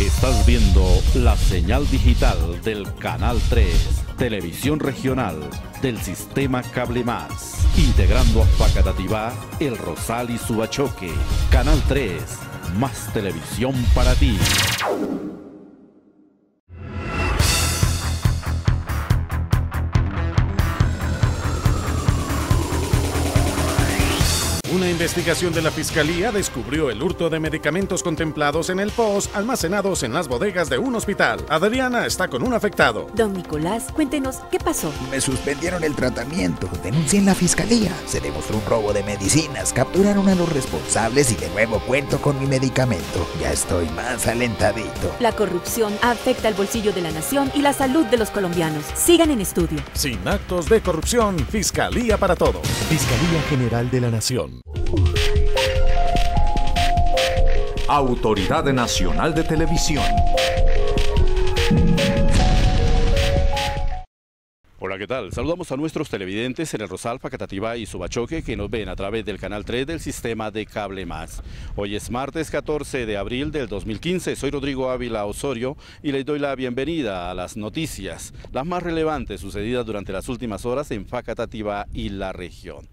Estás viendo la señal digital del Canal 3, Televisión Regional del Sistema Cable Más, integrando a Facatativá, El Rosal y Subachoque. Canal 3, más televisión para ti. investigación de la Fiscalía descubrió el hurto de medicamentos contemplados en el POS almacenados en las bodegas de un hospital. Adriana está con un afectado. Don Nicolás, cuéntenos, ¿qué pasó? Me suspendieron el tratamiento. Denuncié en la Fiscalía. Se demostró un robo de medicinas. Capturaron a los responsables y de nuevo cuento con mi medicamento. Ya estoy más alentadito. La corrupción afecta al bolsillo de la nación y la salud de los colombianos. Sigan en estudio. Sin actos de corrupción, Fiscalía para todos. Fiscalía General de la Nación. Autoridad Nacional de Televisión. Hola, ¿qué tal? Saludamos a nuestros televidentes en el Rosal, Facatativá y Subachoque que nos ven a través del canal 3 del sistema de Cable Más. Hoy es martes 14 de abril del 2015. Soy Rodrigo Ávila Osorio y les doy la bienvenida a las noticias, las más relevantes sucedidas durante las últimas horas en Facatativá y la región.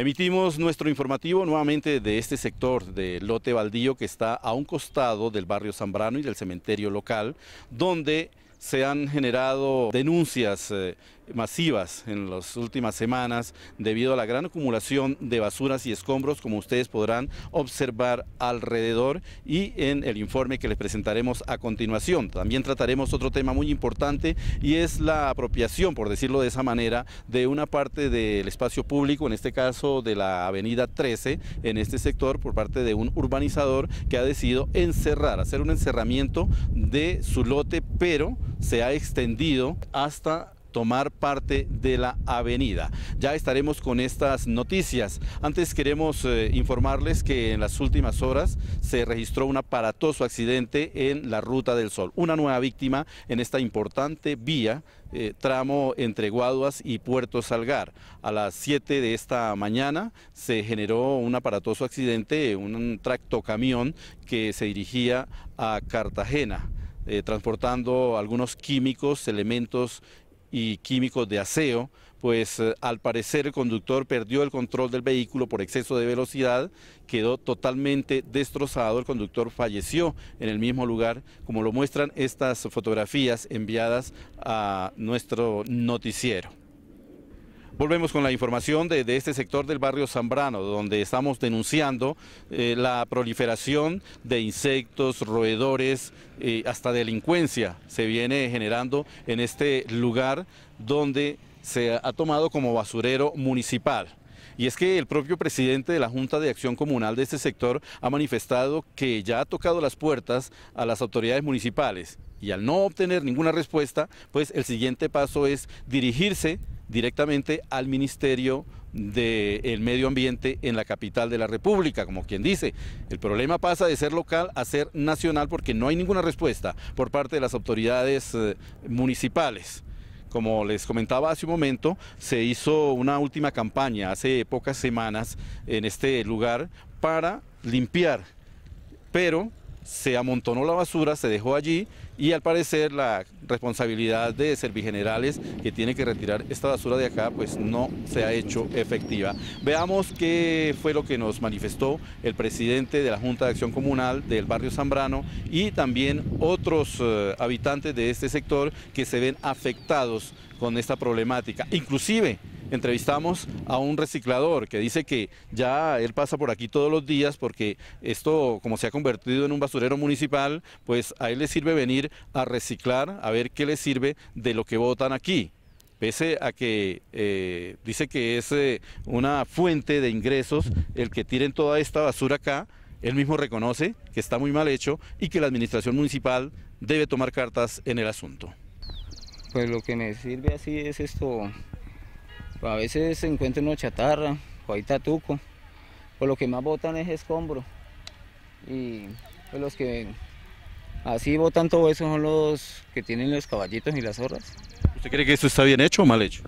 Emitimos nuestro informativo nuevamente de este sector de lote baldío que está a un costado del barrio Zambrano y del cementerio local, donde se han generado denuncias eh, masivas en las últimas semanas debido a la gran acumulación de basuras y escombros como ustedes podrán observar alrededor y en el informe que les presentaremos a continuación. También trataremos otro tema muy importante y es la apropiación, por decirlo de esa manera, de una parte del espacio público, en este caso de la avenida 13, en este sector por parte de un urbanizador que ha decidido encerrar, hacer un encerramiento de su lote, pero se ha extendido hasta tomar parte de la avenida. Ya estaremos con estas noticias. Antes queremos eh, informarles que en las últimas horas se registró un aparatoso accidente en la Ruta del Sol. Una nueva víctima en esta importante vía eh, tramo entre Guaduas y Puerto Salgar. A las 7 de esta mañana se generó un aparatoso accidente, un, tractocamión que se dirigía a Cartagena. Eh, transportando algunos químicos, elementos y químicos de aseo, pues eh, al parecer el conductor perdió el control del vehículo por exceso de velocidad, quedó totalmente destrozado, el conductor falleció en el mismo lugar, como lo muestran estas fotografías enviadas a nuestro noticiero. Volvemos con la información de, este sector del barrio Zambrano, donde estamos denunciando eh, la proliferación de insectos, roedores, eh, hasta delincuencia se viene generando en este lugar donde se ha tomado como basurero municipal. Y es que el propio presidente de la Junta de Acción Comunal de este sector ha manifestado que ya ha tocado las puertas a las autoridades municipales y al no obtener ninguna respuesta, pues el siguiente paso es dirigirse directamente al Ministerio del Medio Ambiente en la capital de la República, como quien dice. El problema pasa de ser local a ser nacional porque no hay ninguna respuesta por parte de las autoridades eh, municipales. Como les comentaba hace un momento, se hizo una última campaña hace pocas semanas en este lugar para limpiar, pero se amontonó la basura, se dejó allí y al parecer la responsabilidad de Servigenerales que tiene que retirar esta basura de acá pues no se ha hecho efectiva. Veamos qué fue lo que nos manifestó el presidente de la Junta de Acción Comunal del barrio Zambrano y también otros eh, habitantes de este sector que se ven afectados con esta problemática. Inclusive entrevistamos a un reciclador que dice que ya él pasa por aquí todos los días porque esto, como se ha convertido en un basurero municipal, pues a él le sirve venir a reciclar, a ver qué le sirve de lo que votan aquí pese a que eh, dice que es eh, una fuente de ingresos el que tiren toda esta basura acá, él mismo reconoce que está muy mal hecho y que la administración municipal debe tomar cartas en el asunto. Pues lo que me sirve así es esto, a veces se encuentra una chatarra, o hay tatuco, o pues lo que más botan es escombro. Y pues, los que así botan todo eso son los que tienen los caballitos y las zorras. ¿Usted cree que esto está bien hecho o mal hecho?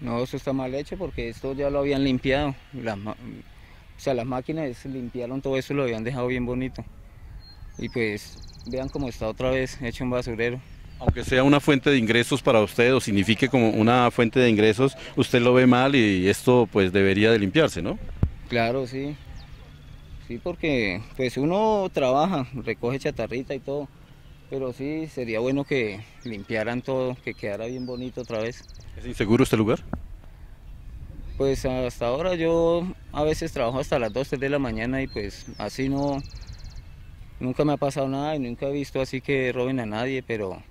No, eso está mal hecho porque esto ya lo habían limpiado. o sea, las máquinas limpiaron todo eso y lo habían dejado bien bonito. Y pues vean cómo está otra vez hecho un basurero. Aunque sea una fuente de ingresos para usted o signifique como una fuente de ingresos, usted lo ve mal y esto pues debería de limpiarse, ¿no? Claro, sí. Sí, porque pues uno trabaja, recoge chatarrita y todo, pero sí sería bueno que limpiaran todo, que quedara bien bonito otra vez. ¿Es inseguro este lugar? Pues hasta ahora yo a veces trabajo hasta las 2, 3 de la mañana y pues así no, nunca me ha pasado nada y nunca he visto así que roben a nadie, pero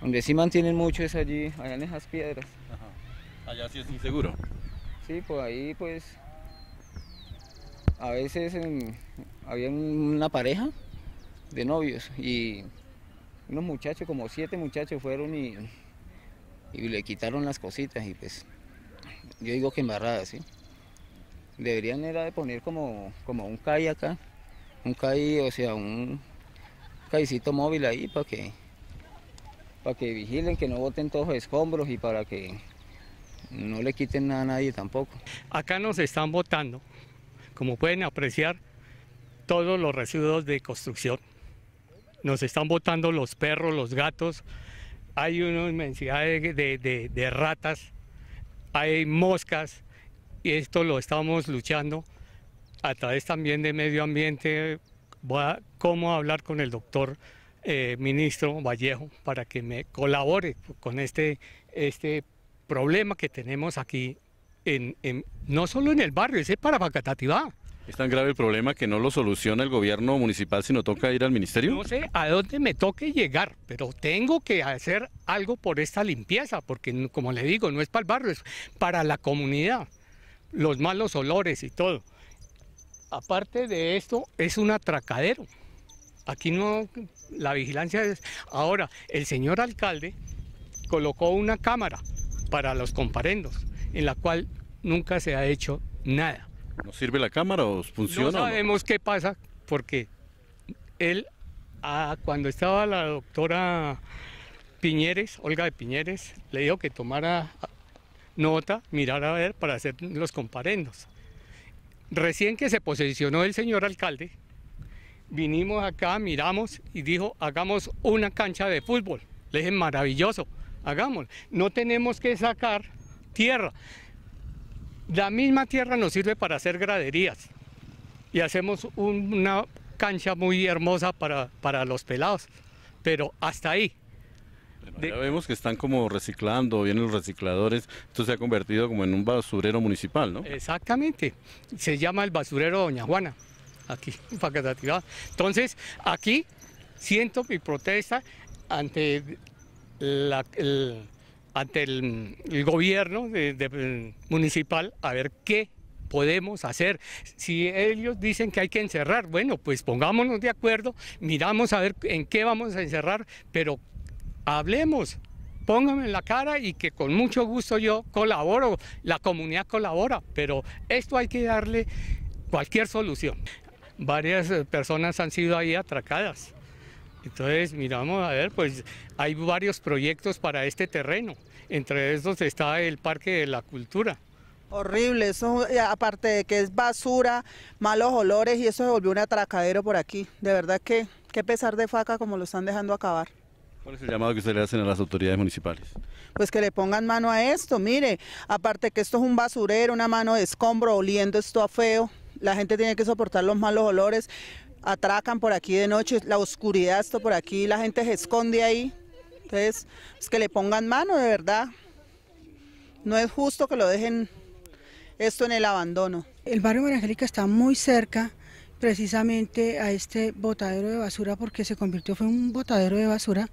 donde sí mantienen mucho es allí, allá en esas piedras. Ajá. Allá sí es inseguro. Sí, pues ahí pues a veces había una pareja de novios y unos muchachos, como siete muchachos fueron y, y le quitaron las cositas y pues yo digo que embarradas, ¿sí? Deberían era de poner como, como un CAI acá, un CAI, o sea, un CAIcito móvil ahí para que para que vigilen que no boten todos los escombros y para que no le quiten nada a nadie tampoco. Acá nos están botando, como pueden apreciar, todos los residuos de construcción. Nos están botando los perros, los gatos, hay una inmensidad de, ratas, hay moscas, y esto lo estamos luchando a través también de medio ambiente. cómo hablar con el doctor eh, ministro Vallejo para que me colabore con este, este problema que tenemos aquí, en, en, no solo en el barrio, es para Facatativá. ¿Es tan grave el problema que no lo soluciona el gobierno municipal si no toca ir al ministerio? No sé a dónde me toque llegar, pero tengo que hacer algo por esta limpieza, porque como le digo, no es para el barrio, es para la comunidad, los malos olores y todo. Aparte de esto, es un atracadero. Aquí no, la vigilancia es... Ahora, el señor alcalde colocó una cámara para los comparendos, en la cual nunca se ha hecho nada. ¿No sirve la cámara o funciona? No sabemos qué pasa, porque él, cuando estaba la doctora Piñeres, Olga de Piñeres, le dijo que tomara nota, mirara a ver para hacer los comparendos. Recién que se posicionó el señor alcalde, vinimos acá, miramos y dijo, hagamos una cancha de fútbol. Le dije, maravilloso, hagamos, No tenemos que sacar tierra. La misma tierra nos sirve para hacer graderías y hacemos una cancha muy hermosa para, para los pelados, pero hasta ahí. vemos que están como reciclando, vienen los recicladores, esto se ha convertido como en un basurero municipal, ¿no? Exactamente, se llama el basurero Doña Juana aquí, para que Entonces, aquí siento mi protesta ante, el, ante el, gobierno municipal a ver qué podemos hacer. Si ellos dicen que hay que encerrar, bueno, pues pongámonos de acuerdo, miramos a ver en qué vamos a encerrar, pero hablemos, pónganme en la cara y que con mucho gusto yo colaboro, la comunidad colabora, pero esto hay que darle cualquier solución varias eh, personas han sido ahí atracadas. Entonces, miramos a ver, pues hay varios proyectos para este terreno. Entre estos está el Parque de la Cultura. Horrible, eso eh, aparte de que es basura, malos olores y eso se volvió un atracadero por aquí. De verdad que qué pesar de faca como lo están dejando acabar. ¿Cuál es el llamado que ustedes le hacen a las autoridades municipales? Pues que le pongan mano a esto, mire, aparte que esto es un basurero, una mano de escombro oliendo esto a feo, la gente tiene que soportar los malos olores, atracan por aquí de noche, la oscuridad esto por aquí, la gente se esconde ahí. Entonces, es pues que le pongan mano, de verdad. No es justo que lo dejen esto en el abandono. El barrio Evangélica está muy cerca precisamente a este botadero de basura porque se convirtió fue un botadero de basura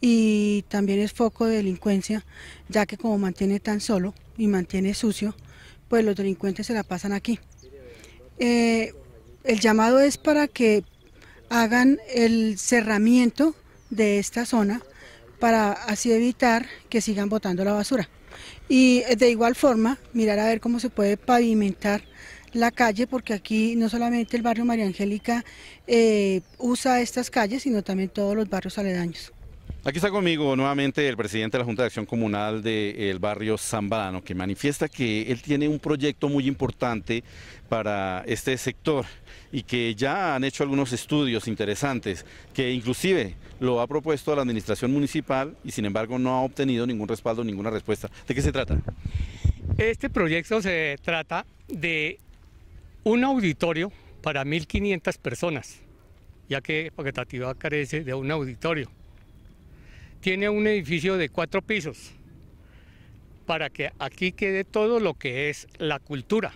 y también es foco de delincuencia, ya que como mantiene tan solo y mantiene sucio, pues los delincuentes se la pasan aquí. Eh, el llamado es para que hagan el cerramiento de esta zona para así evitar que sigan botando la basura. Y eh, de igual forma, mirar a ver cómo se puede pavimentar la calle, porque aquí no solamente el barrio María Angélica eh, usa estas calles, sino también todos los barrios aledaños. Aquí está conmigo nuevamente el presidente de la Junta de Acción Comunal del eh, barrio Zambalano, que manifiesta que él tiene un proyecto muy importante para este sector y que ya han hecho algunos estudios interesantes, que inclusive lo ha propuesto a la administración municipal y sin embargo no ha obtenido ningún respaldo, ninguna respuesta. ¿De qué se trata? Este proyecto se trata de un auditorio para 1.500 personas, ya que Pacatativa carece de un auditorio tiene un edificio de cuatro pisos para que aquí quede todo lo que es la cultura,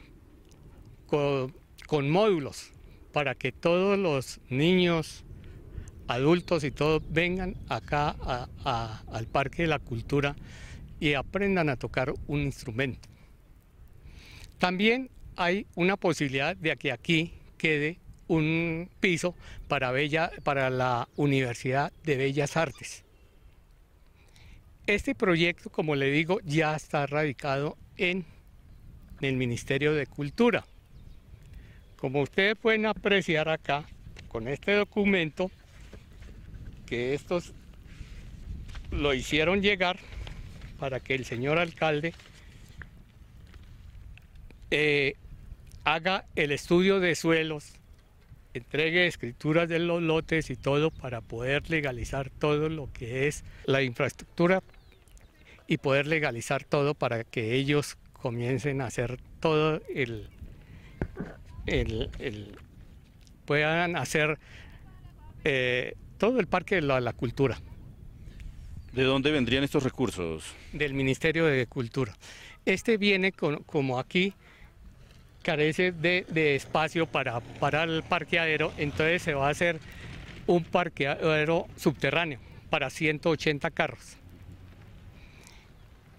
con, módulos, para que todos los niños, adultos y todos vengan acá al Parque de la Cultura y aprendan a tocar un instrumento. También hay una posibilidad de que aquí quede un piso para, Bella, para la Universidad de Bellas Artes. Este proyecto, como le digo, ya está radicado en el Ministerio de Cultura. Como ustedes pueden apreciar acá, con este documento, que estos lo hicieron llegar para que el señor alcalde eh, haga el estudio de suelos, entregue escrituras de los lotes y todo para poder legalizar todo lo que es la infraestructura y poder legalizar todo para que ellos comiencen a hacer todo el, puedan hacer eh, todo el parque de la, cultura. ¿De dónde vendrían estos recursos? Del Ministerio de Cultura. Este viene como aquí carece de, de espacio para, para el parqueadero, entonces se va a hacer un parqueadero subterráneo para 180 carros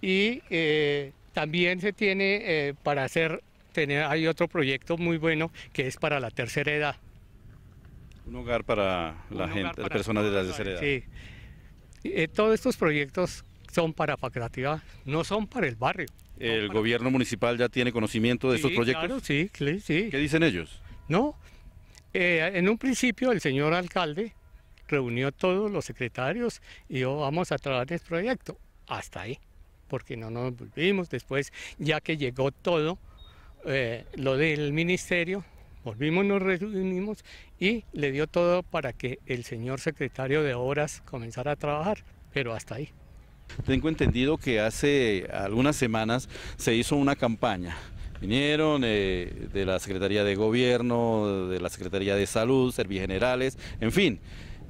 y eh, también se tiene eh, para hacer, tener, hay otro proyecto muy bueno que es para la tercera edad. Un hogar para la gente, las personas de la tercera edad. Sí. Eh, todos estos proyectos son para Pacrativa, no son para el barrio. ¿El gobierno municipal ya tiene conocimiento de estos proyectos? sí, sí, sí. ¿Qué dicen ellos? No, en un principio el señor alcalde reunió a todos los secretarios y yo vamos a trabajar en este proyecto. Hasta ahí porque no nos volvimos. Después, ya que llegó todo eh, lo del ministerio, volvimos, nos reunimos y le dio todo para que el señor secretario de Obras comenzara a trabajar, pero hasta ahí. Tengo entendido que hace algunas semanas se hizo una campaña. Vinieron eh, de la Secretaría de Gobierno, de la Secretaría de Salud, servicios generales en fin,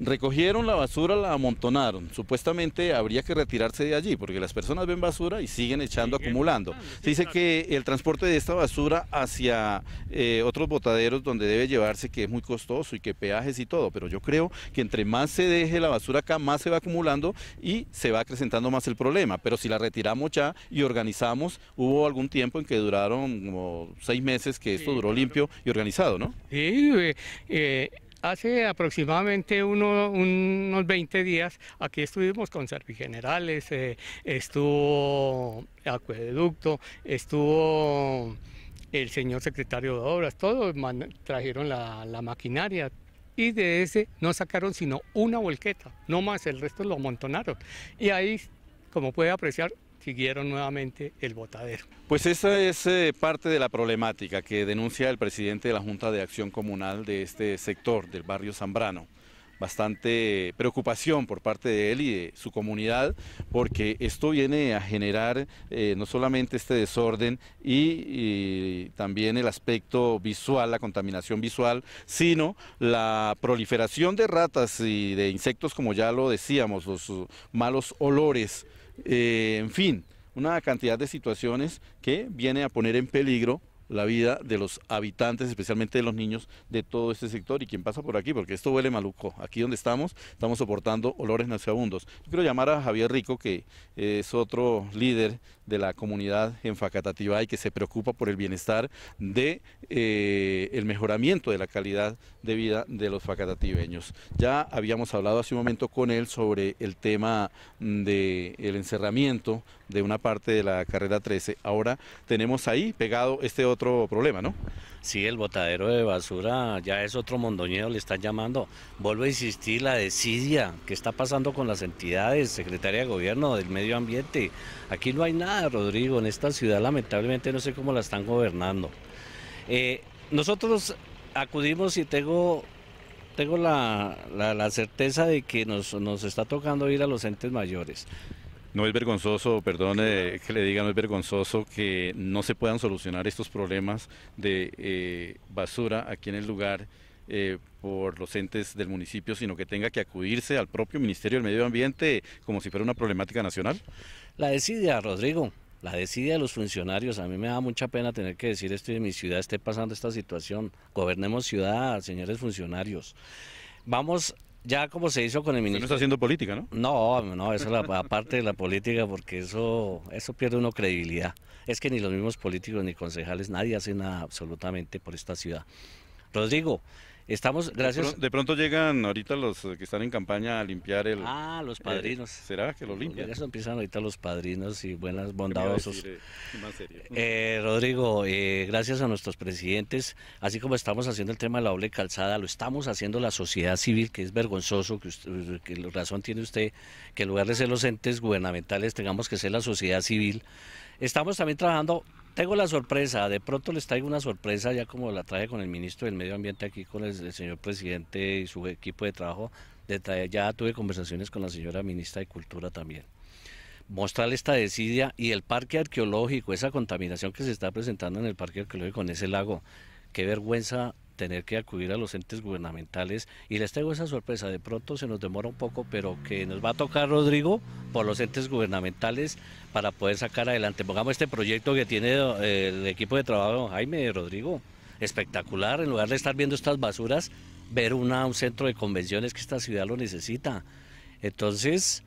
Recogieron la basura, la amontonaron. Supuestamente habría que retirarse de allí porque las personas ven basura y siguen echando, acumulando. Se dice que el transporte de esta basura hacia eh, otros botaderos donde debe llevarse, que es muy costoso y que peajes y todo, pero yo creo que entre más se deje la basura acá, más se va acumulando y se va acrecentando más el problema. Pero si la retiramos ya y organizamos, hubo algún tiempo en que duraron como seis meses que esto duró limpio y organizado, ¿no? Sí, eh, eh, Hace aproximadamente unos 20 días aquí estuvimos con Servigenerales, eh, estuvo Acueducto, estuvo el señor secretario de Obras, todos trajeron la, maquinaria, y de ese no sacaron sino una volqueta, no más, el resto lo amontonaron. Y ahí, como puede apreciar, siguieron nuevamente el botadero. Pues esa es eh, parte de la problemática que denuncia el presidente de la Junta de Acción Comunal de este sector, del barrio Zambrano. Bastante preocupación por parte de él y de su comunidad, porque esto viene a generar eh, no solamente este desorden y también el aspecto visual, la contaminación visual, sino la proliferación de ratas y de insectos, como ya lo decíamos, los malos olores eh, en fin, una cantidad de situaciones que viene a poner en peligro la vida de los habitantes, especialmente de los niños de todo este sector y quien pasa por aquí, porque esto huele maluco. Aquí donde estamos, estamos soportando olores nauseabundos. Yo quiero llamar a Javier Rico, que es otro líder de la comunidad en Facatativá y que se preocupa por el bienestar de eh, el mejoramiento de la calidad de vida de los facatativeños. Ya habíamos hablado hace un momento con él sobre el tema mm, del el encerramiento de una parte de la carrera 13. Ahora tenemos ahí pegado este otro problema, ¿no? Sí, el botadero de basura ya es otro mondoñero. le están llamando. Vuelvo a insistir, la desidia, ¿qué está pasando con las entidades, secretaria de gobierno, del medio ambiente? Aquí no hay nada, Rodrigo, en esta ciudad lamentablemente no sé cómo la están gobernando. Eh, nosotros acudimos y tengo, tengo la, certeza de que nos, nos está tocando ir a los entes mayores. No es vergonzoso, perdone eh, que le diga, no es vergonzoso que no se puedan solucionar estos problemas de eh, basura aquí en el lugar eh, por los entes del municipio, sino que tenga que acudirse al propio Ministerio del Medio Ambiente como si fuera una problemática nacional. La a Rodrigo, la decide de los funcionarios. A mí me da mucha pena tener que decir esto y mi ciudad esté pasando esta situación. Gobernemos ciudad, señores funcionarios. Vamos ya como se hizo con el ministro. no está haciendo política, ¿no? No, no, eso es la parte de la política porque eso, eso pierde uno credibilidad. Es que ni los mismos políticos ni concejales, nadie hace nada absolutamente por esta ciudad. Rodrigo, Estamos, gracias. De, pronto llegan ahorita los que están en campaña a limpiar el. Ah, los eh, padrinos. ¿Será que lo limpian? Ya empiezan ahorita los padrinos y buenas, bondadosos. Eh? Eh, Rodrigo, gracias a nuestros presidentes, así como estamos haciendo el tema de la doble calzada, lo estamos haciendo la sociedad civil, que es vergonzoso, que, que razón tiene usted, que en lugar de ser los entes gubernamentales tengamos que ser la sociedad civil. Estamos también trabajando tengo la sorpresa, de pronto les traigo una sorpresa, ya como la traje con el ministro del Medio Ambiente aquí, con el, señor presidente y su equipo de trabajo, ya tuve conversaciones con la señora ministra de Cultura también. Mostrar esta desidia y el parque arqueológico, esa contaminación que se está presentando en el parque arqueológico, en ese lago. Qué vergüenza tener que acudir a los entes gubernamentales y les traigo esa sorpresa, de pronto se nos demora un poco, pero que nos va a tocar Rodrigo por los entes gubernamentales para poder sacar adelante. Pongamos este proyecto que tiene eh, el equipo de trabajo Jaime Rodrigo, espectacular, en lugar de estar viendo estas basuras, ver un centro de convenciones que esta ciudad lo necesita. Entonces,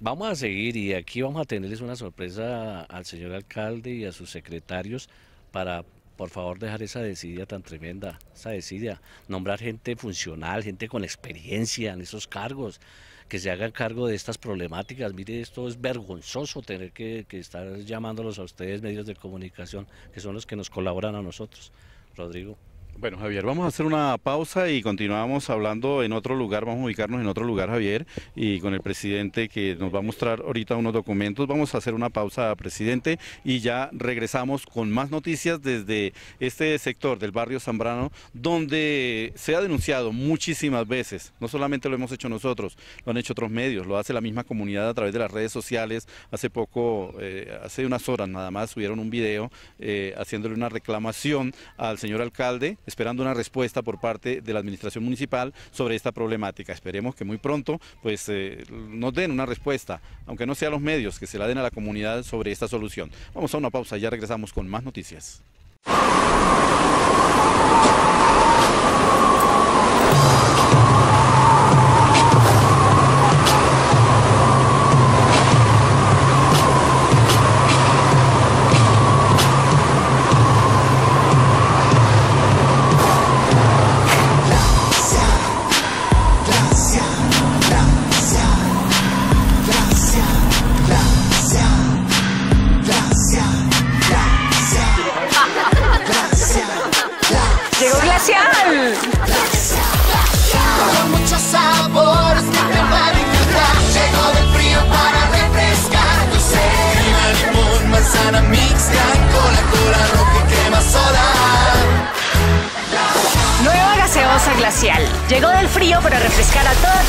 vamos a seguir y aquí vamos a tenerles una sorpresa al señor alcalde y a sus secretarios para por favor dejar esa desidia tan tremenda, esa desidia, nombrar gente funcional, gente con experiencia en esos cargos, que se hagan cargo de estas problemáticas. Mire, esto es vergonzoso tener que, que estar llamándolos a ustedes, medios de comunicación, que son los que nos colaboran a nosotros. Rodrigo. Bueno, Javier, vamos a hacer una pausa y continuamos hablando en otro lugar, vamos a ubicarnos en otro lugar, Javier, y con el presidente que nos va a mostrar ahorita unos documentos. Vamos a hacer una pausa, presidente, y ya regresamos con más noticias desde este sector del barrio Zambrano, donde se ha denunciado muchísimas veces, no solamente lo hemos hecho nosotros, lo han hecho otros medios, lo hace la misma comunidad a través de las redes sociales. Hace poco, eh, hace unas horas nada más, subieron un video eh, haciéndole una reclamación al señor alcalde esperando una respuesta por parte de la administración municipal sobre esta problemática. Esperemos que muy pronto pues, eh, nos den una respuesta, aunque no sea los medios, que se la den a la comunidad sobre esta solución. Vamos a una pausa, ya regresamos con más noticias.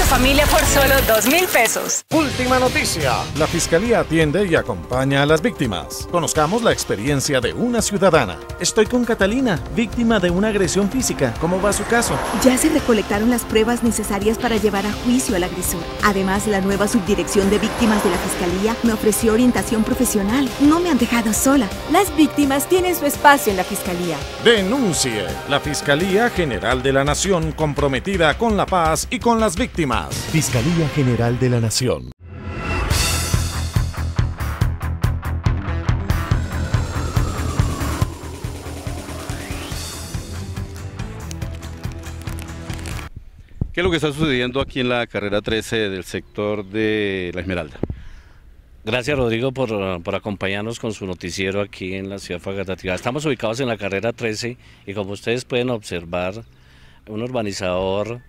familia por solo dos mil pesos. Última noticia. La fiscalía atiende y acompaña a las víctimas. Conozcamos la experiencia de una ciudadana. Estoy con Catalina, víctima de una agresión física. ¿Cómo va su caso? Ya se recolectaron las pruebas necesarias para llevar a juicio al agresor. Además, la nueva subdirección de víctimas de la fiscalía me ofreció orientación profesional. No me han dejado sola. Las víctimas tienen su espacio en la fiscalía. Denuncie. La Fiscalía General de la Nación comprometida con la paz y con las víctimas. Fiscalía General de la Nación. ¿Qué es lo que está sucediendo aquí en la carrera 13 del sector de La Esmeralda? Gracias Rodrigo por, acompañarnos con su noticiero aquí en la ciudad facultativa. Estamos ubicados en la carrera 13 y como ustedes pueden observar, un urbanizador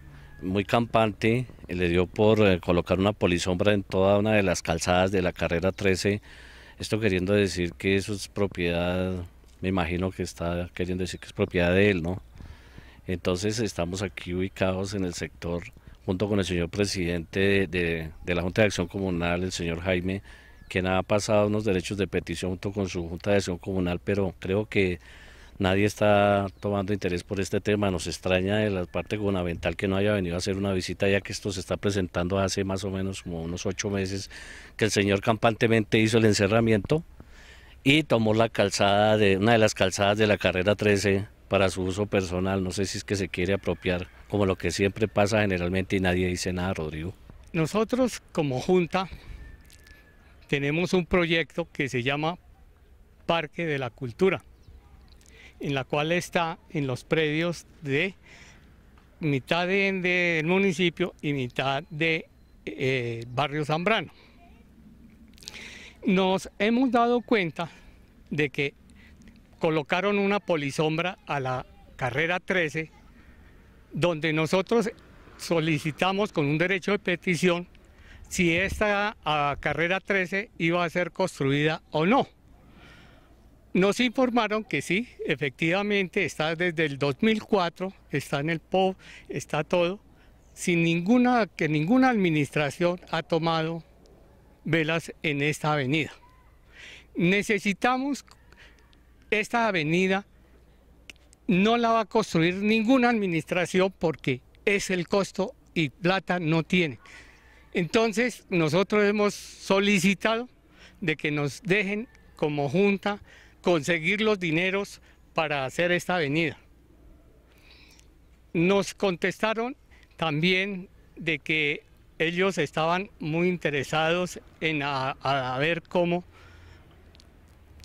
muy campante, le dio por eh, colocar una polisombra en toda una de las calzadas de la carrera 13. Esto queriendo decir que eso es propiedad, me imagino que está queriendo decir que es propiedad de él, ¿no? Entonces estamos aquí ubicados en el sector, junto con el señor presidente de, la Junta de Acción Comunal, el señor Jaime, quien ha pasado unos derechos de petición junto con su Junta de Acción Comunal, pero creo que nadie está tomando interés por este tema. Nos extraña de la parte gubernamental que no haya venido a hacer una visita, ya que esto se está presentando hace más o menos como unos ocho meses, que el señor campantemente hizo el encerramiento y tomó la calzada de una de las calzadas de la carrera 13 para su uso personal. No sé si es que se quiere apropiar, como lo que siempre pasa generalmente y nadie dice nada, Rodrigo. Nosotros como Junta tenemos un proyecto que se llama Parque de la Cultura en la cual está en los predios de mitad del municipio y mitad de eh, Barrio Zambrano. Nos hemos dado cuenta de que colocaron una polisombra a la carrera 13, donde nosotros solicitamos con un derecho de petición si esta ah, carrera 13 iba a ser construida o no. Nos informaron que sí, efectivamente está desde el 2004, está en el POP, está todo, sin ninguna, que ninguna administración ha tomado velas en esta avenida. Necesitamos esta avenida, no la va a construir ninguna administración porque es el costo y plata no tiene. Entonces nosotros hemos solicitado de que nos dejen como junta conseguir los dineros para hacer esta avenida. Nos contestaron también de que ellos estaban muy interesados en a, ver cómo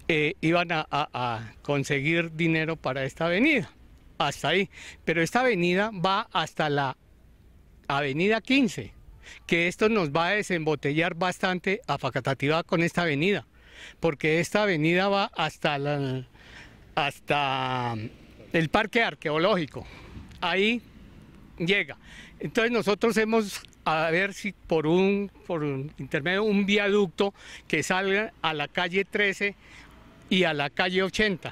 eh, iban a, conseguir dinero para esta avenida. Hasta ahí. Pero esta avenida va hasta la avenida 15, que esto nos va a desembotellar bastante a Facatativá con esta avenida porque esta avenida va hasta, el parque arqueológico. Ahí llega. Entonces nosotros hemos a ver si por un por un intermedio un viaducto que salga a la calle 13 y a la calle 80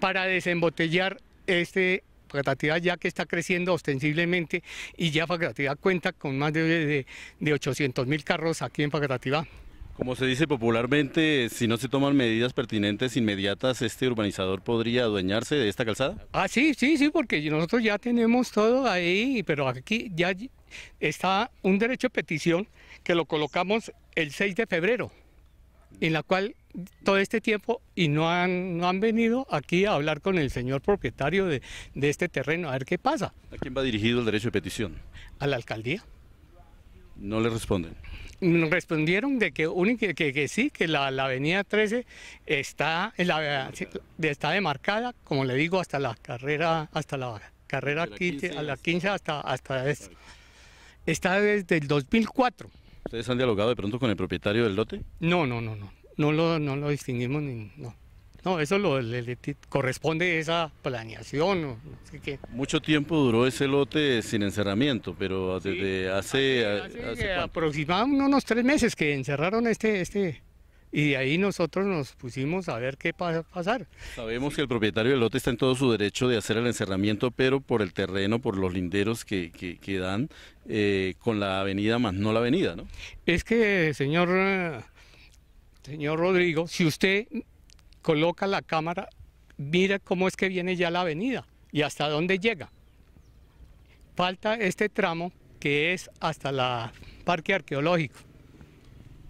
para desembotellar este Pacatativá ya que está creciendo ostensiblemente y ya Facatidad cuenta con más de, 800 mil carros aquí en Facatidad. Como se dice popularmente, si no se toman medidas pertinentes inmediatas, ¿este urbanizador podría adueñarse de esta calzada? Ah, sí, sí, sí, porque nosotros ya tenemos todo ahí, pero aquí ya está un derecho de petición que lo colocamos el 6 de febrero, en la cual todo este tiempo y no han, no han venido aquí a hablar con el señor propietario de, de este terreno, a ver qué pasa. ¿A quién va dirigido el derecho de petición? A la alcaldía. No le responden. Mm, respondieron de que, que, sí, que la, avenida 13 está, la, está demarcada, como le digo, hasta la carrera, hasta la carrera 15, a la 15 hasta, hasta esta. Está desde el 2004. ¿Ustedes han dialogado de pronto con el propietario del lote? No, no, no, no. No lo, no lo distinguimos ni... No. No, eso lo, le, corresponde a esa planeación. Mucho tiempo duró ese lote sin encerramiento, pero desde hace... hace, aproximadamente unos tres meses que encerraron este, este, y de ahí nosotros nos pusimos a ver qué pasa pasar. Sabemos que el propietario del lote está en todo su derecho de hacer el encerramiento, pero por el terreno, por los linderos que, dan eh, con la avenida más no la avenida, ¿no? Es que, señor, eh, señor Rodrigo, si usted coloca la cámara, mira cómo es que viene ya la avenida y hasta dónde llega. Falta este tramo que es hasta el parque arqueológico.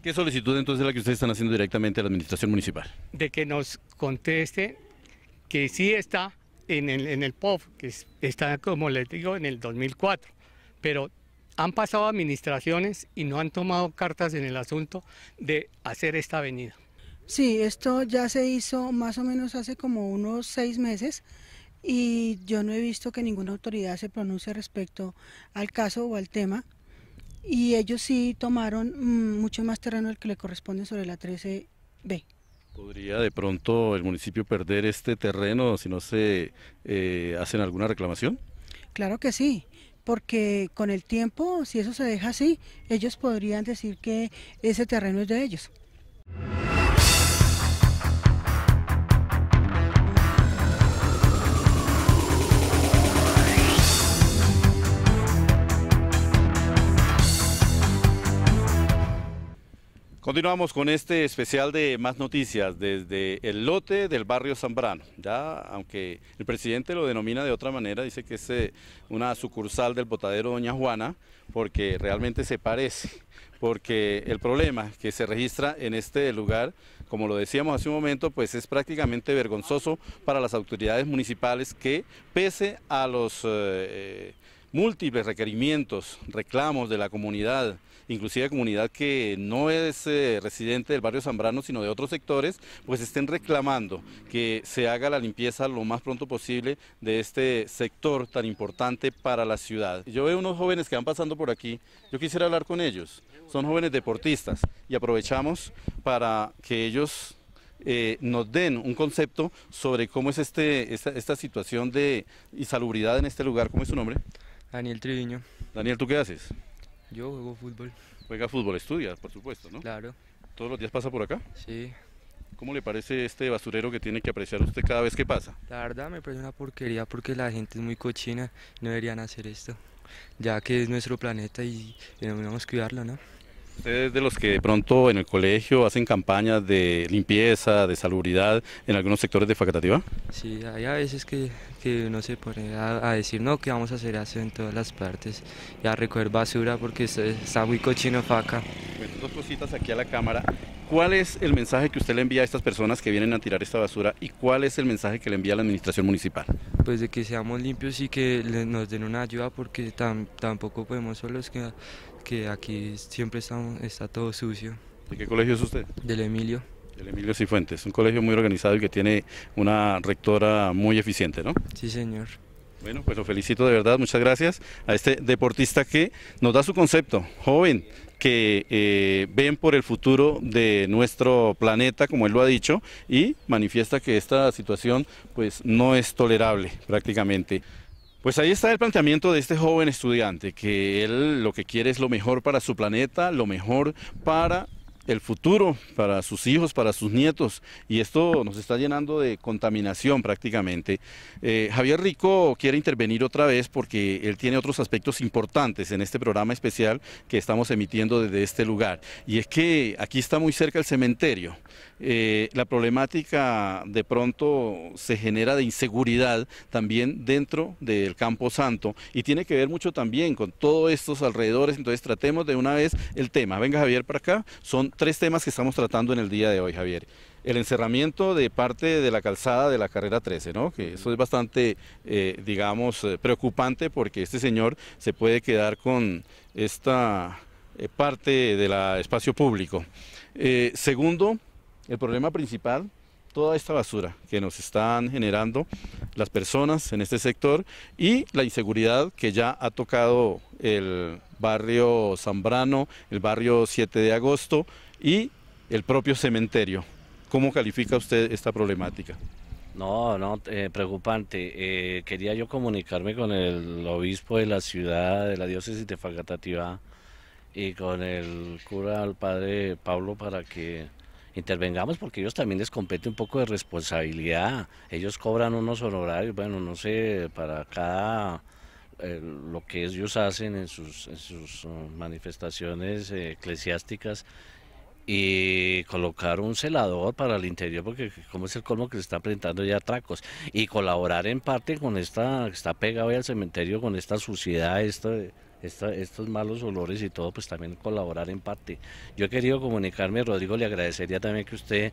¿Qué solicitud entonces es la que ustedes están haciendo directamente a la administración municipal? De que nos conteste que sí está en el, en el POF, que está como les digo en el 2004, pero han pasado administraciones y no han tomado cartas en el asunto de hacer esta avenida. Sí, esto ya se hizo más o menos hace como unos seis meses y yo no he visto que ninguna autoridad se pronuncie respecto al caso o al tema. Y ellos sí tomaron mm, mucho más terreno del que le corresponde sobre la 13B. ¿Podría de pronto el municipio perder este terreno si no se eh, hacen alguna reclamación? Claro que sí, porque con el tiempo, si eso se deja así, ellos podrían decir que ese terreno es de ellos. Continuamos con este especial de más noticias desde el lote del barrio Zambrano. Ya, aunque el presidente lo denomina de otra manera, dice que es eh, una sucursal del botadero Doña Juana, porque realmente se parece. Porque el problema que se registra en este lugar, como lo decíamos hace un momento, pues es prácticamente vergonzoso para las autoridades municipales que, pese a los eh, eh, múltiples requerimientos, reclamos de la comunidad, inclusive comunidad que no es eh, residente del barrio Zambrano, sino de otros sectores, pues estén reclamando que se haga la limpieza lo más pronto posible de este sector tan importante para la ciudad. Yo veo unos jóvenes que van pasando por aquí, yo quisiera hablar con ellos, son jóvenes deportistas y aprovechamos para que ellos eh, nos den un concepto sobre cómo es este, esta, situación de insalubridad en este lugar. ¿Cómo es su nombre? Daniel Triviño. Daniel, ¿tú qué haces? Yo juego fútbol. Juega fútbol, estudia, por supuesto, ¿no? Claro. ¿Todos los días pasa por acá? Sí. ¿Cómo le parece este basurero que tiene que apreciar usted cada vez que pasa? La verdad me parece una porquería porque la gente es muy cochina, no deberían hacer esto, ya que es nuestro planeta y debemos cuidarlo, ¿no? ¿Ustedes de los que de pronto en el colegio hacen campañas de limpieza, de salubridad en algunos sectores de Facatativa? Sí, hay a veces que, que uno se pone a, decir, no, que vamos a hacer eso en todas las partes y a recoger basura porque está muy cochino Faca. dos cositas aquí a la cámara. ¿Cuál es el mensaje que usted le envía a estas personas que vienen a tirar esta basura y cuál es el mensaje que le envía a la administración municipal? Pues de que seamos limpios y que nos den una ayuda porque tampoco podemos los que que aquí siempre está, está todo sucio. ¿De qué colegio es usted? Del Emilio. Del Emilio Cifuentes, un colegio muy organizado y que tiene una rectora muy eficiente, ¿no? Sí, señor. Bueno, pues lo felicito de verdad, muchas gracias a este deportista que nos da su concepto, joven, que eh, ven por el futuro de nuestro planeta, como él lo ha dicho, y manifiesta que esta situación pues no es tolerable prácticamente. Pues ahí está el planteamiento de este joven estudiante, que él lo que quiere es lo mejor para su planeta, lo mejor para el futuro para sus hijos, para sus nietos, y esto nos está llenando de contaminación prácticamente. Eh, Javier Rico quiere intervenir otra vez porque él tiene otros aspectos importantes en este programa especial que estamos emitiendo desde este lugar, y es que aquí está muy cerca el cementerio. Eh, la problemática de pronto se genera de inseguridad también dentro del Campo Santo y tiene que ver mucho también con todos estos alrededores, entonces tratemos de una vez el tema. Venga Javier para acá, son tres temas que estamos tratando en el día de hoy, Javier. El encerramiento de parte de la calzada de la carrera 13, ¿no? Que eso es bastante, eh, digamos, eh, preocupante porque este señor se puede quedar con esta eh, parte del espacio público. segundo, el problema principal, toda esta basura que nos están generando las personas en este sector y la inseguridad que ya ha tocado el barrio Zambrano, el barrio 7 de agosto, y el propio cementerio. ¿Cómo califica usted esta problemática? No, no, eh, preocupante. Eh, quería yo comunicarme con el obispo de la ciudad, de la diócesis de Facatativá, y con el cura, el padre Pablo, para que intervengamos, porque ellos también les compete un poco de responsabilidad. Ellos cobran unos honorarios, bueno, no sé, para cada eh, lo que ellos hacen en sus manifestaciones eclesiásticas y colocar un celador para el interior, porque como es el colmo que se están presentando ya tracos. y colaborar en parte con esta, que está pegado hoy al cementerio, con esta suciedad, esto, estos malos olores y todo, pues también colaborar en parte. Yo he querido comunicarme, Rodrigo, le agradecería también que usted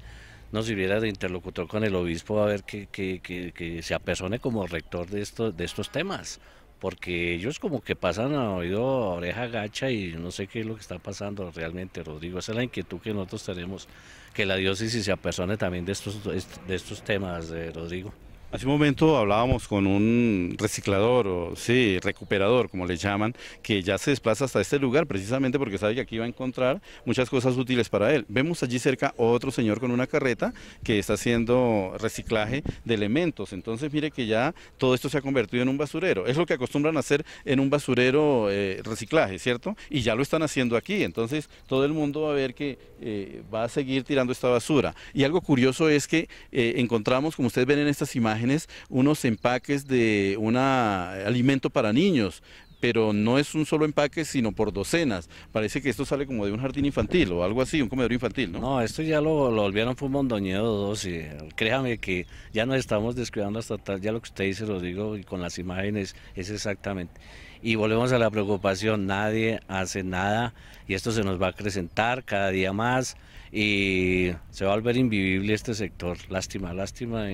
nos sirviera de interlocutor con el obispo a ver que, que, que se apersone como rector de estos, de estos temas porque ellos como que pasan a oído oreja gacha y no sé qué es lo que está pasando realmente, Rodrigo. Esa es la inquietud que nosotros tenemos, que la diócesis se apersone también de estos, de estos temas, de eh, Rodrigo. Hace un momento hablábamos con un reciclador o sí, recuperador, como le llaman, que ya se desplaza hasta este lugar precisamente porque sabe que aquí va a encontrar muchas cosas útiles para él. Vemos allí cerca otro señor con una carreta que está haciendo reciclaje de elementos. Entonces mire que ya todo esto se ha convertido en un basurero. Es lo que acostumbran a hacer en un basurero eh, reciclaje, ¿cierto? Y ya lo están haciendo aquí. Entonces todo el mundo va a ver que eh, va a seguir tirando esta basura. Y algo curioso es que eh, encontramos, como ustedes ven en estas imágenes, unos empaques de un alimento para niños, pero no es un solo empaque, sino por docenas. Parece que esto sale como de un jardín infantil o algo así, un comedor infantil, ¿no? No, esto ya lo, lo volvieron fue un mondoñedo dos y créame que ya nos estamos descuidando hasta tal, ya lo que usted dice lo digo y con las imágenes es exactamente. Y volvemos a la preocupación, nadie hace nada y esto se nos va a acrecentar cada día más y se va a volver invivible este sector. Lástima, lástima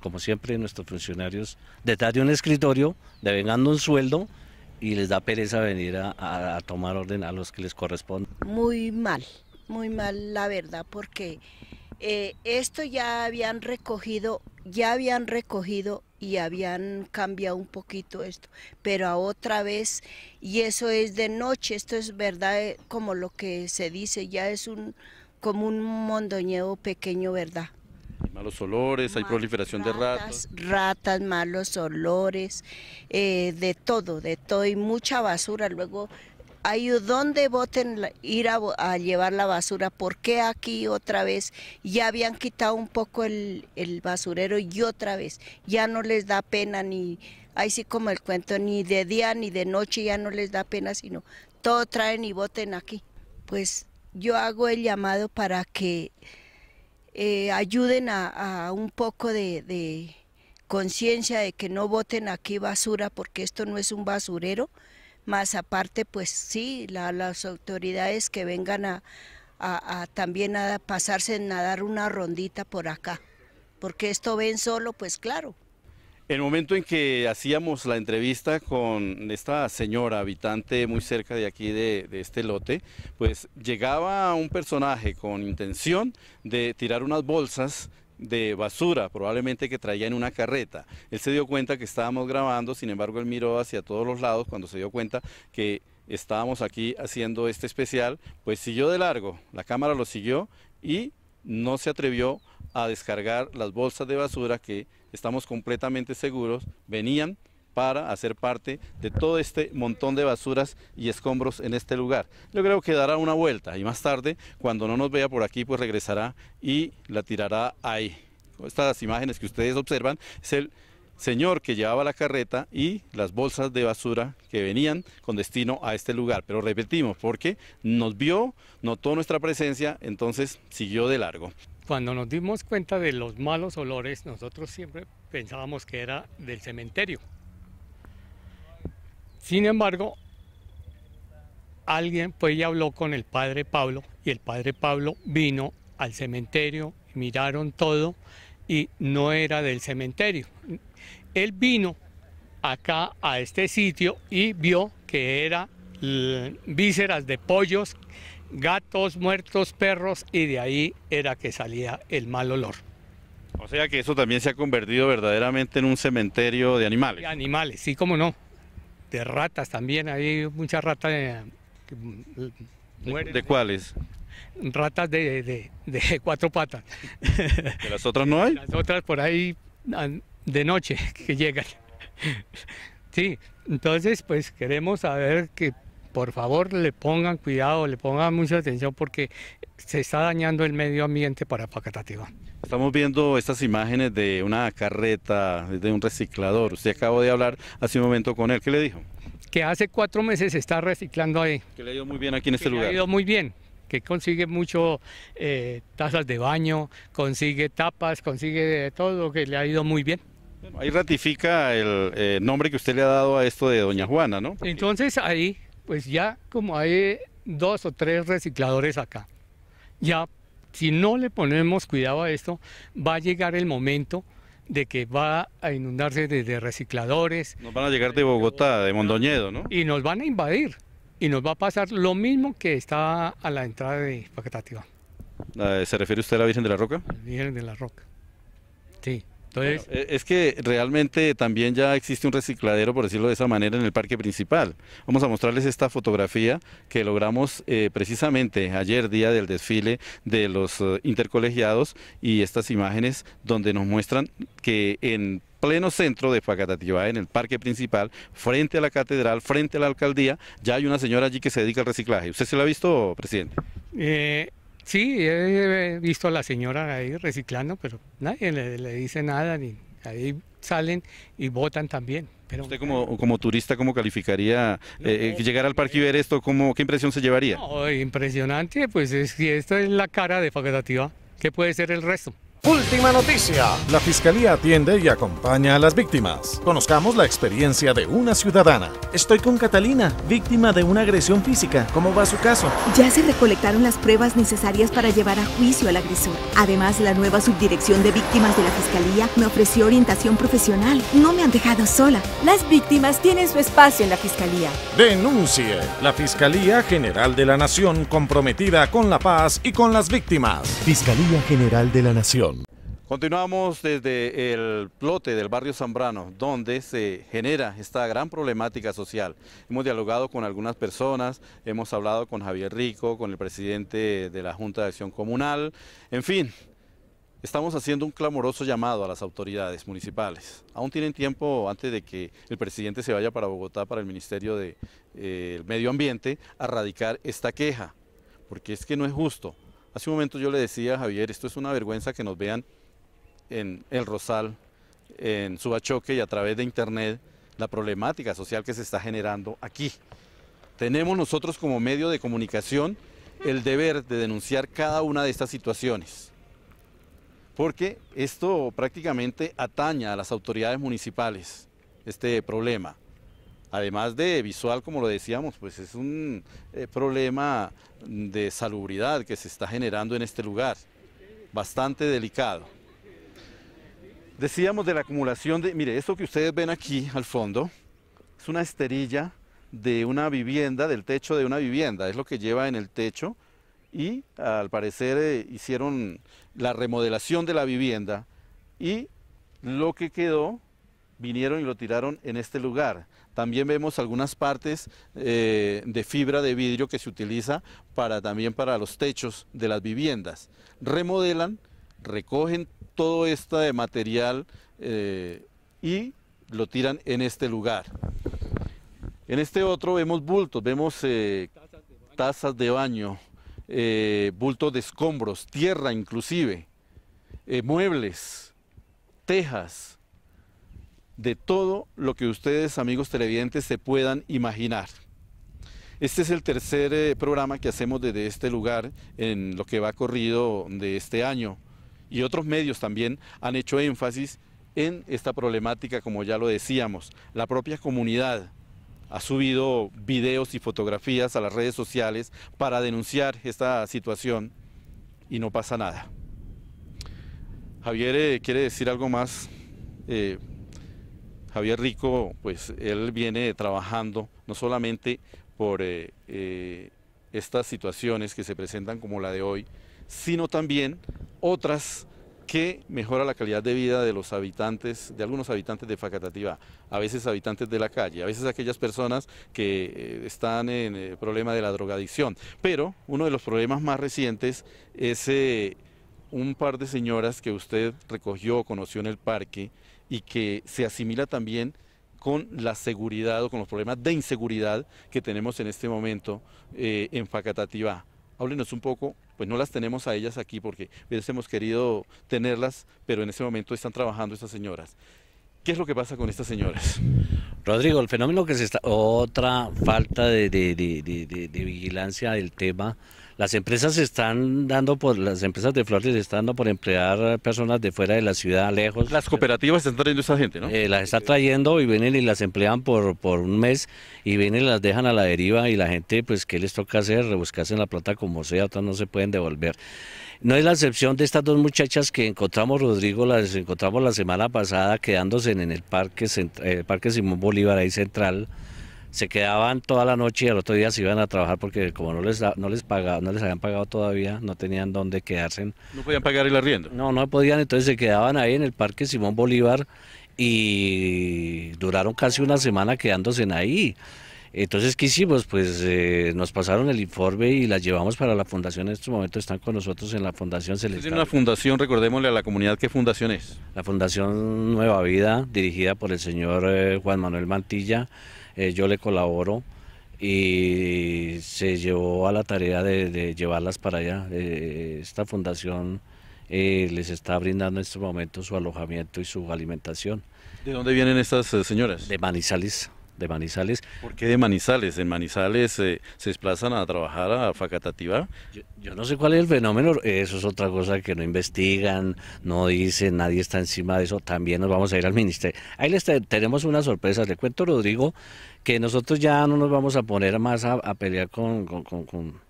como siempre, nuestros funcionarios detrás de un escritorio, devengando un sueldo y les da pereza venir a, tomar orden a los que les corresponde. Muy mal, muy mal la verdad, porque eh, esto ya habían recogido, ya habían recogido y habían cambiado un poquito esto, pero a otra vez, y eso es de noche, esto es verdad, eh, como lo que se dice, ya es un como un mondoñeo pequeño, ¿verdad? malos olores, hay proliferación de ratas. Ratas, malos olores, eh, de todo, de todo y mucha basura. Luego, ¿hay voten ir a, llevar la basura, ¿por qué aquí otra vez? Ya habían quitado un poco el, el basurero y otra vez, ya no les da pena ni, ahí sí como el cuento, ni de día ni de noche ya no les da pena, sino todo traen y voten aquí. Pues yo hago el llamado para que eh, ayuden a, un poco de, conciencia de que no voten aquí basura porque esto no es un basurero, más aparte pues sí, las autoridades que vengan a, también a pasarse a dar una rondita por acá, porque esto ven solo pues claro, el momento en que hacíamos la entrevista con esta señora habitante muy cerca de aquí de, este lote, pues llegaba un personaje con intención de tirar unas bolsas de basura, probablemente que traía en una carreta. Él se dio cuenta que estábamos grabando, sin embargo él miró hacia todos los lados cuando se dio cuenta que estábamos aquí haciendo este especial, pues siguió de largo, la cámara lo siguió y no se atrevió a descargar las bolsas de basura que estamos completamente seguros, venían para hacer parte de todo este montón de basuras y escombros en este lugar. Yo creo que dará una vuelta y más tarde, cuando no nos vea por aquí, pues regresará y la tirará ahí. Estas imágenes que ustedes observan es el señor que llevaba la carreta y las bolsas de basura que venían con destino a este lugar. Pero repetimos, porque nos vio, notó nuestra presencia, entonces siguió de largo. Cuando nos dimos cuenta de los malos olores, nosotros siempre pensábamos que era del cementerio. Sin embargo, alguien pues ya habló con el padre Pablo y el padre Pablo vino al cementerio, miraron todo y no era del cementerio. Él vino acá a este sitio y vio que era vísceras de pollos gatos muertos, perros, y de ahí era que salía el mal olor. O sea que eso también se ha convertido verdaderamente en un cementerio de animales. De animales, sí, cómo no. De ratas también, hay muchas ratas eh, ¿De cuáles? Ratas de, de cuatro patas. ¿De las otras no hay? Las otras por ahí de noche que llegan. Sí, entonces pues queremos saber que por favor le pongan cuidado, le pongan mucha atención porque se está dañando el medio ambiente para Pacatativa. Estamos viendo estas imágenes de una carreta, de un reciclador. Usted acabó de hablar hace un momento con él. ¿Qué le dijo? Que hace cuatro meses está reciclando ahí. Que le ha ido muy bien aquí en este lugar. Le ha ido muy bien que consigue mucho eh, tazas de baño, consigue tapas, consigue todo, que le ha ido muy bien. Ahí ratifica el eh, nombre que usted le ha dado a esto de Doña Juana, ¿no? Entonces ahí pues ya como hay dos o tres recicladores acá, ya si no le ponemos cuidado a esto, va a llegar el momento de que va a inundarse desde recicladores. Nos van a llegar de Bogotá, de Mondoñedo, ¿no? Y nos van a invadir. Y nos va a pasar lo mismo que está a la entrada de Pacatativa. Ah, ¿Se refiere usted a la Virgen de la Roca? La Virgen de la Roca. Sí. E-, es que realmente también ya existe un recicladero, por decirlo de esa manera, en el parque principal. Vamos a mostrarles esta fotografía que logramos eh, precisamente ayer, día del desfile de los eh, intercolegiados, y estas imágenes donde nos muestran que en pleno centro de Facatativá, en el parque principal, frente a la catedral, frente a la alcaldía, ya hay una señora allí que se dedica al reciclaje. ¿Usted se la ha visto, presidente? Eh, Sí, he visto a la señora ahí reciclando, pero nadie le, dice nada, ni ahí salen y votan también. Pero, ¿Usted como, como turista cómo calificaría eh, llegar al parque y ver esto? ¿cómo, ¿Qué impresión se llevaría? impresionante, pues si esto es la cara de facultativa. ¿Qué puede ser el resto? Última noticia. La Fiscalía atiende y acompaña a las víctimas. Conozcamos la experiencia de una ciudadana. Estoy con Catalina, víctima de una agresión física. ¿Cómo va su caso? Ya se recolectaron las pruebas necesarias para llevar a juicio al agresor. Además, la nueva subdirección de víctimas de la Fiscalía me ofreció orientación profesional. No me han dejado sola. Las víctimas tienen su espacio en la Fiscalía. Denuncie. La Fiscalía General de la Nación comprometida con la paz y con las víctimas. Fiscalía General de la Nación. Continuamos desde el plote del barrio Zambrano, donde se genera esta gran problemática social. Hemos dialogado con algunas personas, hemos hablado con Javier Rico, con el presidente de la Junta de Acción Comunal, en fin, Estamos haciendo un clamoroso llamado a las autoridades municipales. Aún tienen tiempo antes de que el presidente se vaya para Bogotá, para el Ministerio del de, eh, Medio Ambiente, a radicar esta queja, porque es que no es justo. Hace un momento yo le decía a Javier, esto es una vergüenza que nos vean en El Rosal, en Subachoque y a través de Internet la problemática social que se está generando aquí. Tenemos nosotros como medio de comunicación el deber de denunciar cada una de estas situaciones, porque esto prácticamente ataña a las autoridades municipales, este problema. Además de visual, como lo decíamos, pues es un eh, problema de salubridad que se está generando en este lugar, bastante delicado. Decíamos de la acumulación de, mire, esto que ustedes ven aquí al fondo es una esterilla de una vivienda, del techo de una vivienda, es lo que lleva en el techo y al parecer eh, hicieron la remodelación de la vivienda y lo que quedó vinieron y lo tiraron en este lugar. También vemos algunas partes eh, de fibra de vidrio que se utiliza para, también para los techos de las viviendas. Remodelan, recogen todo este material eh, y lo tiran en este lugar. En este otro vemos bultos, vemos eh, tazas de baño, eh, bultos de escombros, tierra inclusive, muebles, tejas, de todo lo que ustedes, amigos televidentes, se puedan imaginar. Este es el tercer programa que hacemos desde este lugar en lo que va corrido de este año y otros medios también han hecho énfasis en esta problemática, como ya lo decíamos. La propia comunidad ha subido videos y fotografías a las redes sociales para denunciar esta situación y no pasa nada. Javier eh, quiere decir algo más. Eh, Javier Rico, pues él viene trabajando no solamente por eh, estas situaciones que se presentan como la de hoy, sino también otras que mejora la calidad de vida de los habitantes, de algunos habitantes de Facatativá, a veces habitantes de la calle, a veces aquellas personas que eh, están en el eh, problema de la drogadicción. Pero uno de los problemas más recientes es eh, un par de señoras que usted recogió, conoció en el parque y que se asimila también con la seguridad o con los problemas de inseguridad que tenemos en este momento en Facatativá. Háblenos un poco pues no las tenemos a ellas aquí porque hubiésemos querido tenerlas, pero en ese momento están trabajando estas señoras. ¿Qué es lo que pasa con estas señoras? Rodrigo, el fenómeno que se está... Otra falta de, de vigilancia del tema las empresas están dando por, las empresas de flores están dando por emplear personas de fuera de la ciudad, lejos. Las cooperativas están trayendo a esa gente, ¿no? Eh, las está trayendo y vienen y las emplean por, por un mes y vienen y las dejan a la deriva y la gente, pues, ¿qué les toca hacer? Rebuscarse en la plata como sea, otras no se pueden devolver. No es la excepción de estas dos muchachas que encontramos, Rodrigo, las encontramos la semana pasada quedándose en el parque, el eh, parque Simón Bolívar, ahí central, se quedaban toda la noche y al otro día se iban a trabajar porque como no les no les no les habían pagado todavía, no tenían dónde quedarse. No podían pagar el arriendo. No, no podían, entonces se quedaban ahí en el Parque Simón Bolívar y duraron casi una semana quedándose en ahí. Entonces, ¿qué hicimos? Pues eh, nos pasaron el informe y las llevamos para la fundación. En estos momentos, están con nosotros en la fundación Celestial. Es una fundación, recordémosle a la comunidad, ¿qué fundación es? La Fundación Nueva Vida, dirigida por el señor eh, Juan Manuel Mantilla. Eh, yo le colaboro y se llevó a la tarea de, llevarlas para allá. esta fundación les está brindando en este momento su alojamiento y su alimentación. ¿De dónde vienen estas señoras? De Manizales de Manizales. ¿Por qué de Manizales? ¿En Manizales eh, se desplazan a trabajar a Facatativa? Yo, no sé cuál es el fenómeno, eso es otra cosa que no investigan, no dicen, nadie está encima de eso, también nos vamos a ir al ministerio. Ahí les tenemos una sorpresa, le cuento Rodrigo que nosotros ya no nos vamos a poner más a, pelear con, con, con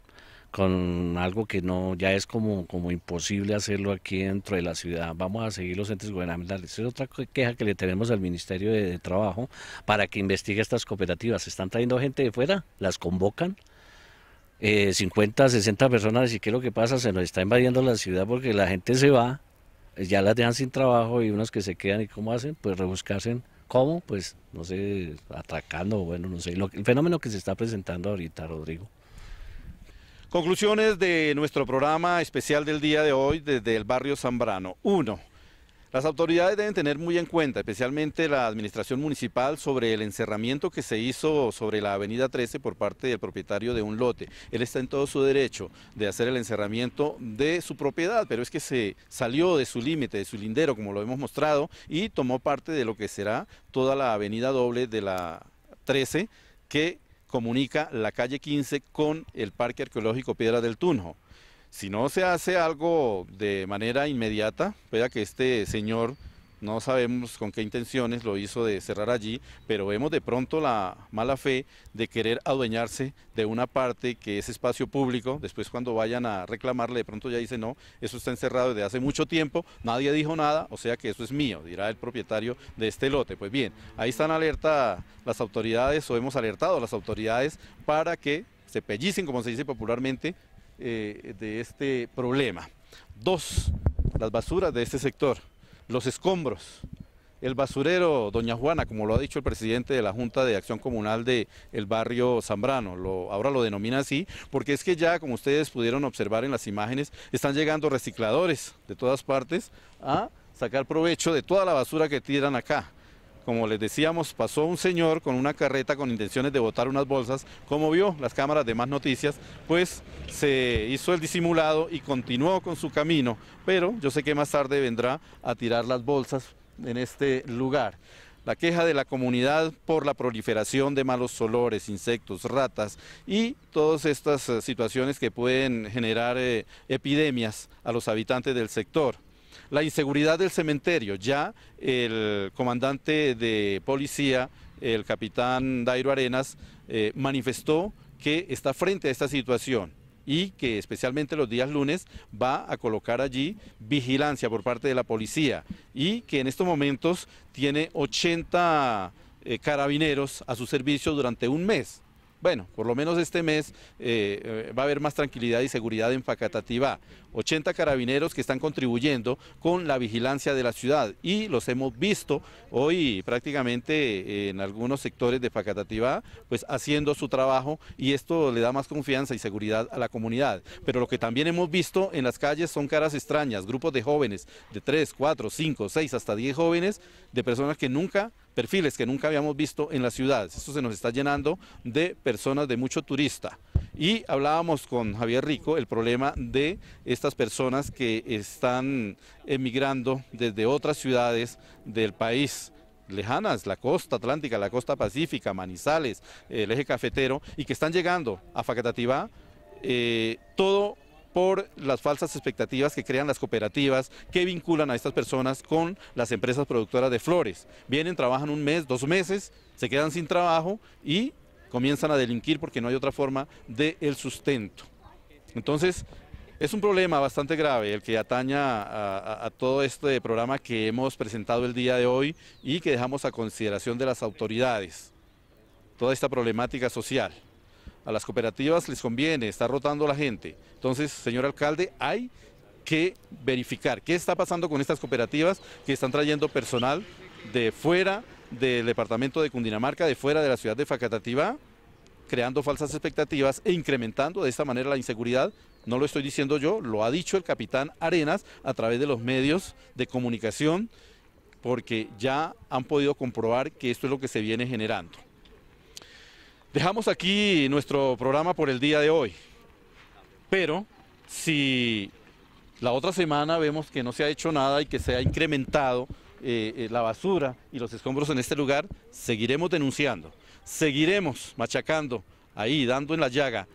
con algo que no ya es como, como imposible hacerlo aquí dentro de la ciudad. Vamos a seguir los entes gubernamentales. Es otra queja que le tenemos al Ministerio de, Trabajo para que investigue estas cooperativas. Se están trayendo gente de fuera, las convocan, eh, 50, 60 personas, y qué es lo que pasa, se nos está invadiendo la ciudad porque la gente se va, eh, ya las dejan sin trabajo y unos que se quedan, ¿y cómo hacen? Pues rebuscarse. ¿Cómo? Pues, no sé, atracando, bueno, no sé. el fenómeno que se está presentando ahorita, Rodrigo. Conclusiones de nuestro programa especial del día de hoy desde el barrio Zambrano. Uno, Las autoridades deben tener muy en cuenta, especialmente la administración municipal, sobre el encerramiento que se hizo sobre la avenida 13 por parte del propietario de un lote. Él está en todo su derecho de hacer el encerramiento de su propiedad, pero es que se salió de su límite, de su lindero, como lo hemos mostrado, y tomó parte de lo que será toda la avenida doble de la 13, que comunica la calle 15 con el Parque Arqueológico Piedra del Tunjo. Si no se hace algo de manera inmediata, pueda que este señor no sabemos con qué intenciones lo hizo de cerrar allí, pero vemos de pronto la mala fe de querer adueñarse de una parte que es espacio público. Después cuando vayan a reclamarle, de pronto ya dice, no, eso está encerrado desde hace mucho tiempo, nadie dijo nada, o sea que eso es mío, dirá el propietario de este lote. Pues bien, ahí están alerta las autoridades o hemos alertado a las autoridades para que se pellicen, como se dice popularmente, eh, de este problema. Dos, las basuras de este sector los escombros, el basurero, doña Juana, como lo ha dicho el presidente de la Junta de Acción Comunal del barrio Zambrano, ahora lo denomina así, porque es que ya, como ustedes pudieron observar en las imágenes, están llegando recicladores de todas partes a sacar provecho de toda la basura que tiran acá como les decíamos, pasó un señor con una carreta con intenciones de botar unas bolsas. Como vio las cámaras de más noticias, pues se hizo el disimulado y continuó con su camino. Pero yo sé que más tarde vendrá a tirar las bolsas en este lugar. La queja de la comunidad por la proliferación de malos olores, insectos, ratas y todas estas eh, situaciones que pueden generar eh, epidemias a los habitantes del sector. La inseguridad del cementerio, ya el comandante de policía, el capitán Dairo Arenas, eh, manifestó que está frente a esta situación y que especialmente los días lunes va a colocar allí vigilancia por parte de la policía y que en estos momentos tiene 80 eh, carabineros a su servicio durante un mes. Bueno, por lo menos este mes eh, va a haber más tranquilidad y seguridad en Facatativá. 80 carabineros que están contribuyendo con la vigilancia de la ciudad y los hemos visto hoy prácticamente eh, en algunos sectores de Facatativá, pues haciendo su trabajo y esto le da más confianza y seguridad a la comunidad. Pero lo que también hemos visto en las calles son caras extrañas, grupos de jóvenes, de 3, 4, 5, 6, hasta 10 jóvenes, de personas que nunca perfiles que nunca habíamos visto en la ciudad. Esto se nos está llenando de personas de mucho turista. Y hablábamos con Javier Rico el problema de estas personas que están emigrando desde otras ciudades del país lejanas, la costa atlántica, la costa pacífica, Manizales, el eje cafetero, y que están llegando a Facatativá, eh, todo por las falsas expectativas que crean las cooperativas que vinculan a estas personas con las empresas productoras de flores. Vienen, trabajan un mes, dos meses, se quedan sin trabajo y comienzan a delinquir porque no hay otra forma de el sustento. Entonces, es un problema bastante grave el que ataña a, todo este programa que hemos presentado el día de hoy y que dejamos a consideración de las autoridades, toda esta problemática social. A las cooperativas les conviene, está rotando la gente. Entonces, señor alcalde, hay que verificar qué está pasando con estas cooperativas que están trayendo personal de fuera del departamento de Cundinamarca, de fuera de la ciudad de Facatativá, creando falsas expectativas e incrementando de esta manera la inseguridad no lo estoy diciendo yo, lo ha dicho el capitán Arenas a través de los medios de comunicación, porque ya han podido comprobar que esto es lo que se viene generando. Dejamos aquí nuestro programa por el día de hoy, pero si la otra semana vemos que no se ha hecho nada y que se ha incrementado eh, eh, la basura y los escombros en este lugar, seguiremos denunciando, seguiremos machacando ahí, dando en la llaga,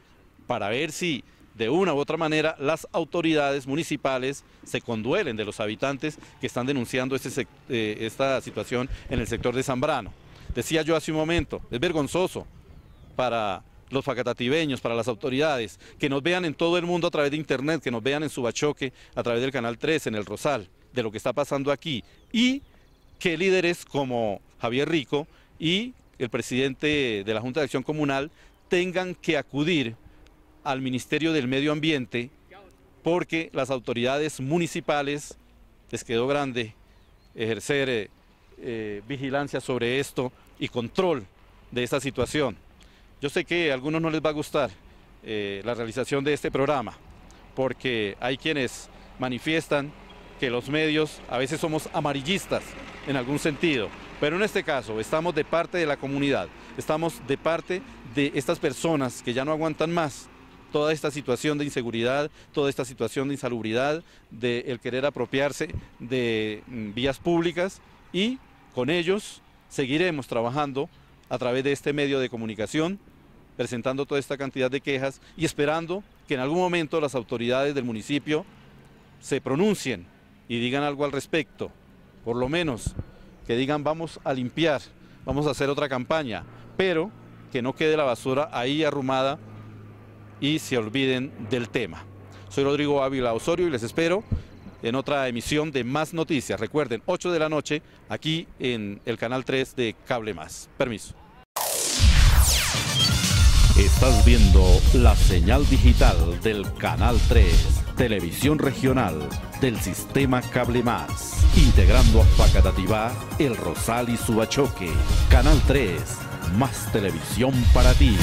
para ver si de una u otra manera las autoridades municipales se conduelen de los habitantes que están denunciando este eh, esta situación en el sector de Zambrano. Decía yo hace un momento, es vergonzoso para los facatativeños, para las autoridades, que nos vean en todo el mundo a través de internet, que nos vean en Subachoque, a través del Canal 3, en El Rosal, de lo que está pasando aquí. Y que líderes como Javier Rico y el presidente de la Junta de Acción Comunal tengan que acudir al Ministerio del Medio Ambiente porque las autoridades municipales les quedó grande ejercer eh, eh, vigilancia sobre esto y control de esta situación. Yo sé que a algunos no les va a gustar eh, la realización de este programa, porque hay quienes manifiestan que los medios a veces somos amarillistas en algún sentido, pero en este caso estamos de parte de la comunidad, estamos de parte de estas personas que ya no aguantan más toda esta situación de inseguridad, toda esta situación de insalubridad, de el querer apropiarse de mm, vías públicas y con ellos seguiremos trabajando a través de este medio de comunicación, presentando toda esta cantidad de quejas y esperando que en algún momento las autoridades del municipio se pronuncien y digan algo al respecto, por lo menos que digan vamos a limpiar, vamos a hacer otra campaña, pero que no quede la basura ahí arrumada y se olviden del tema. Soy Rodrigo Ávila Osorio y les espero en otra emisión de Más Noticias. Recuerden, 8 de la noche, aquí en el canal 3 de Cable Más. Permiso. Estás viendo la señal digital del canal 3, televisión regional del sistema Cable Más, integrando a Facatativá, El Rosal y Subachoque. Canal 3, más televisión para ti.